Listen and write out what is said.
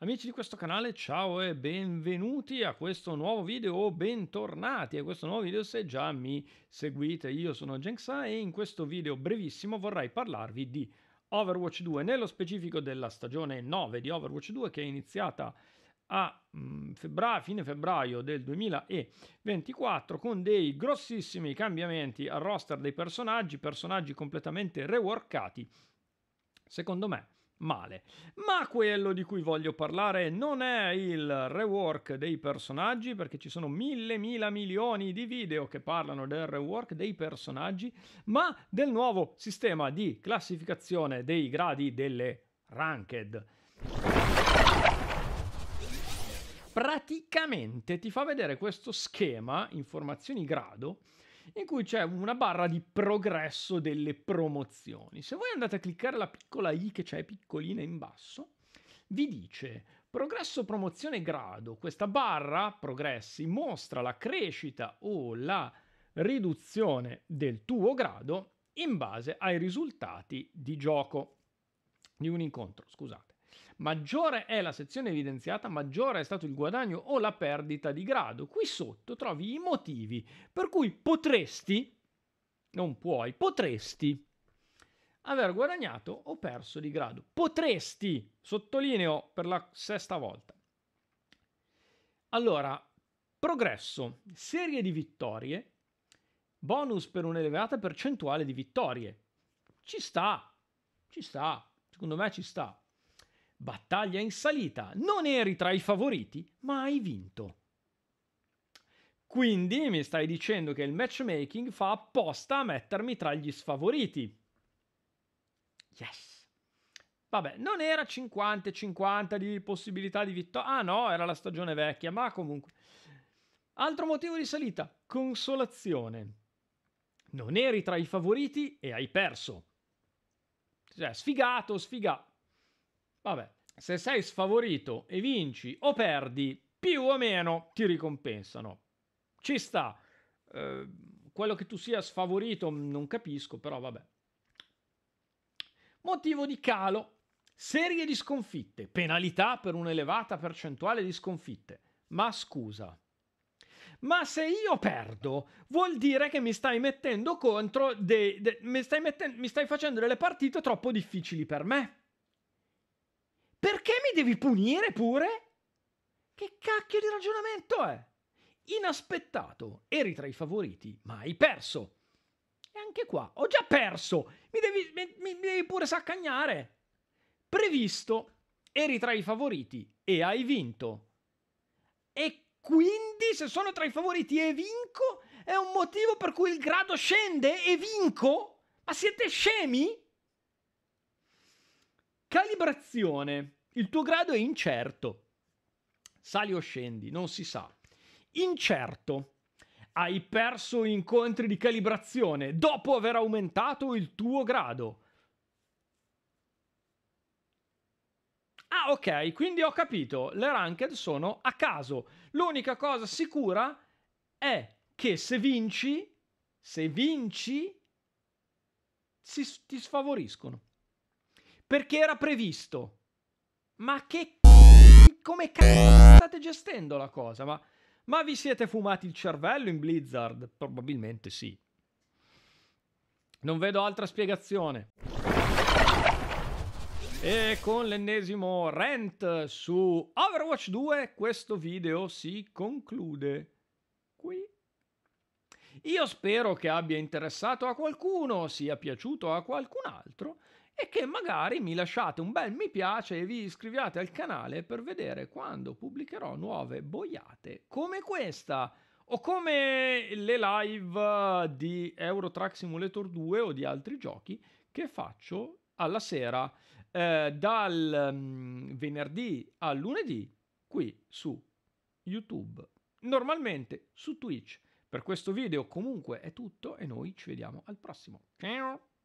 Amici di questo canale, ciao e benvenuti a questo nuovo video o bentornati a questo nuovo video se già mi seguite. Io sono Jenxa e in questo video brevissimo vorrei parlarvi di Overwatch 2, nello specifico della stagione 9 di Overwatch 2 che è iniziata a mm, febbraio, fine febbraio del 2024 con dei grossissimi cambiamenti al roster dei personaggi, personaggi completamente reworkati. Secondo me male. Ma quello di cui voglio parlare non è il rework dei personaggi, perché ci sono mille, mila milioni di video che parlano del rework dei personaggi, ma del nuovo sistema di classificazione dei gradi delle ranked. Praticamente ti fa vedere questo schema, informazioni grado, in cui c'è una barra di progresso delle promozioni. Se voi andate a cliccare la piccola i che c'è piccolina in basso, vi dice progresso promozione grado. Questa barra progressi mostra la crescita o la riduzione del tuo grado in base ai risultati di gioco di un incontro, scusate maggiore è la sezione evidenziata, maggiore è stato il guadagno o la perdita di grado. Qui sotto trovi i motivi per cui potresti, non puoi, potresti aver guadagnato o perso di grado. Potresti, sottolineo per la sesta volta. Allora, progresso, serie di vittorie, bonus per un'elevata percentuale di vittorie. Ci sta, ci sta, secondo me ci sta. Battaglia in salita, non eri tra i favoriti, ma hai vinto. Quindi mi stai dicendo che il matchmaking fa apposta a mettermi tra gli sfavoriti. Yes. Vabbè, non era 50-50 di possibilità di vittoria. Ah no, era la stagione vecchia, ma comunque. Altro motivo di salita, consolazione. Non eri tra i favoriti e hai perso. Cioè, sfigato, sfigato. Vabbè, se sei sfavorito e vinci o perdi, più o meno ti ricompensano. Ci sta. Eh, quello che tu sia sfavorito mm, non capisco, però vabbè. Motivo di calo. Serie di sconfitte, penalità per un'elevata percentuale di sconfitte. Ma scusa. Ma se io perdo, vuol dire che mi stai mettendo contro dei, de, mi, stai metten, mi stai facendo delle partite troppo difficili per me devi punire pure? Che cacchio di ragionamento è? Inaspettato, eri tra i favoriti, ma hai perso. E anche qua, ho già perso, mi devi, mi, mi devi pure saccagnare. Previsto, eri tra i favoriti e hai vinto. E quindi, se sono tra i favoriti e vinco, è un motivo per cui il grado scende e vinco? Ma siete scemi? Calibrazione. Il tuo grado è incerto. Sali o scendi, non si sa. Incerto. Hai perso incontri di calibrazione dopo aver aumentato il tuo grado. Ah, ok, quindi ho capito. Le ranked sono a caso. L'unica cosa sicura è che se vinci, se vinci, si, ti sfavoriscono. Perché era previsto. Ma che c... come cazzo state gestendo la cosa? Ma... ma vi siete fumati il cervello in Blizzard? Probabilmente sì. Non vedo altra spiegazione. E con l'ennesimo rant su Overwatch 2 questo video si conclude qui. Io spero che abbia interessato a qualcuno, sia piaciuto a qualcun altro e che magari mi lasciate un bel mi piace e vi iscriviate al canale per vedere quando pubblicherò nuove boiate come questa o come le live di Euro Truck Simulator 2 o di altri giochi che faccio alla sera eh, dal um, venerdì al lunedì qui su YouTube, normalmente su Twitch. Per questo video comunque è tutto e noi ci vediamo al prossimo. Ciao!